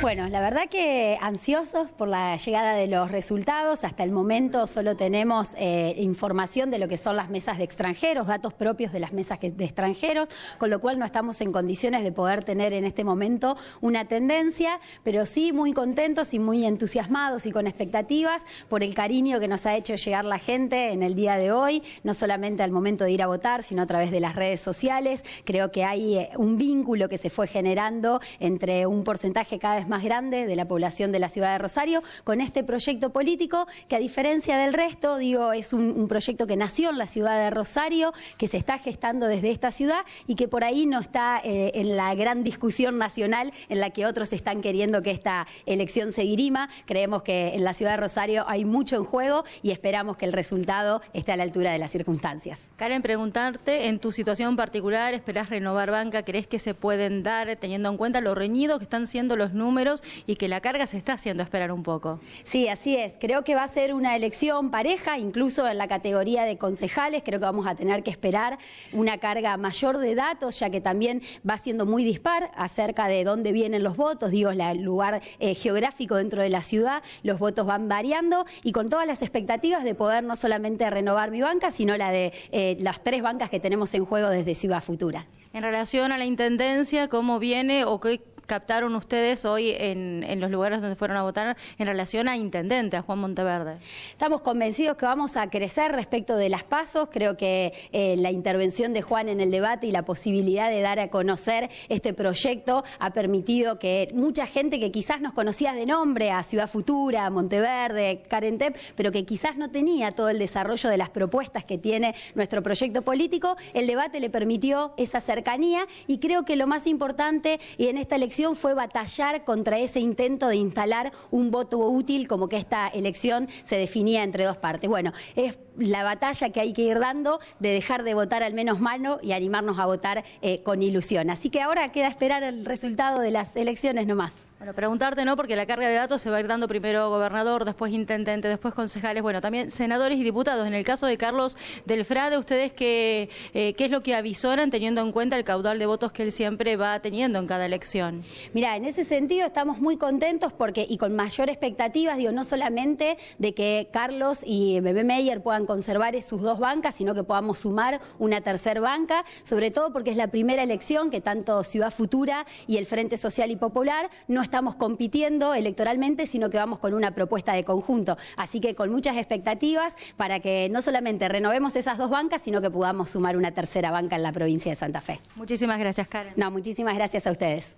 Bueno, la verdad que ansiosos por la llegada de los resultados. Hasta el momento solo tenemos eh, información de lo que son las mesas de extranjeros, datos propios de las mesas de extranjeros, con lo cual no estamos en condiciones de poder tener en este momento una tendencia, pero sí muy contentos y muy entusiasmados y con expectativas por el cariño que nos ha hecho llegar la gente en el día de hoy, no solamente al momento de ir a votar, sino a través de las redes sociales. Creo que hay eh, un vínculo que se fue generando entre un porcentaje cada vez más grande de la población de la ciudad de Rosario, con este proyecto político que a diferencia del resto, digo, es un, proyecto que nació en la ciudad de Rosario, que se está gestando desde esta ciudad y que por ahí no está eh, en la gran discusión nacional en la que otros están queriendo que esta elección se dirima. Creemos que en la ciudad de Rosario hay mucho en juego y esperamos que el resultado esté a la altura de las circunstancias. Karen, preguntarte, en tu situación particular, ¿esperás renovar banca? ¿Crees que se pueden dar teniendo en cuenta lo reñidos que están siendo los números? y que la carga se está haciendo esperar un poco. Sí, así es. Creo que va a ser una elección pareja, incluso en la categoría de concejales. Creo que vamos a tener que esperar una carga mayor de datos, ya que también va siendo muy dispar acerca de dónde vienen los votos, digo, el lugar eh, geográfico dentro de la ciudad, los votos van variando y con todas las expectativas de poder no solamente renovar mi banca, sino la de eh, las tres bancas que tenemos en juego desde Ciudad Futura. En relación a la Intendencia, ¿cómo viene o qué captaron ustedes hoy en, los lugares donde fueron a votar en relación a intendente, a Juan Monteverde? Estamos convencidos que vamos a crecer respecto de las pasos. Creo que eh, la intervención de Juan en el debate y la posibilidad de dar a conocer este proyecto ha permitido que mucha gente que quizás nos conocía de nombre a Ciudad Futura, Monteverde, Carentep, pero que quizás no tenía todo el desarrollo de las propuestas que tiene nuestro proyecto político, el debate le permitió esa cercanía y creo que lo más importante y en esta elección fue batallar contra ese intento de instalar un voto útil como que esta elección se definía entre dos partes. Bueno, es la batalla que hay que ir dando de dejar de votar al menos mano y animarnos a votar eh, con ilusión. Así que ahora queda esperar el resultado de las elecciones nomás. Bueno, preguntarte, ¿no? Porque la carga de datos se va a ir dando primero gobernador, después intendente, después concejales, bueno, también senadores y diputados. En el caso de Carlos del ¿ustedes qué, eh, qué es lo que avisoran teniendo en cuenta el caudal de votos que él siempre va teniendo en cada elección? Mira, en ese sentido estamos muy contentos porque y con mayor expectativa, digo, no solamente de que Carlos y Bebé Meyer puedan conservar sus dos bancas, sino que podamos sumar una tercer banca, sobre todo porque es la primera elección que tanto Ciudad Futura y el Frente Social y Popular no estamos compitiendo electoralmente, sino que vamos con una propuesta de conjunto. Así que con muchas expectativas para que no solamente renovemos esas dos bancas, sino que podamos sumar una tercera banca en la provincia de Santa Fe. Muchísimas gracias, Karen. No, muchísimas gracias a ustedes.